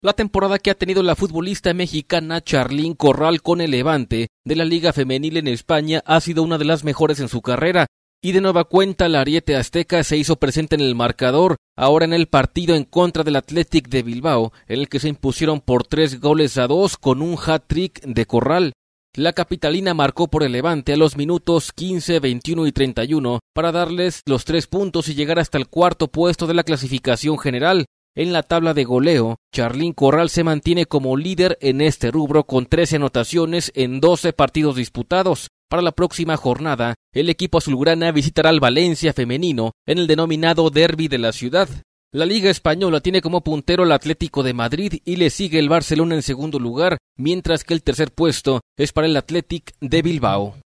La temporada que ha tenido la futbolista mexicana Charlín Corral con el Levante de la Liga Femenil en España ha sido una de las mejores en su carrera, y de nueva cuenta la Ariete Azteca se hizo presente en el marcador, ahora en el partido en contra del Athletic de Bilbao, en el que se impusieron por tres goles a dos con un hat-trick de Corral. La capitalina marcó por el Levante a los minutos 15, 21 y 31 para darles los tres puntos y llegar hasta el cuarto puesto de la clasificación general. En la tabla de goleo, Charlín Corral se mantiene como líder en este rubro con 13 anotaciones en 12 partidos disputados. Para la próxima jornada, el equipo azulgrana visitará al Valencia femenino en el denominado Derby de la ciudad. La Liga Española tiene como puntero al Atlético de Madrid y le sigue el Barcelona en segundo lugar, mientras que el tercer puesto es para el Athletic de Bilbao.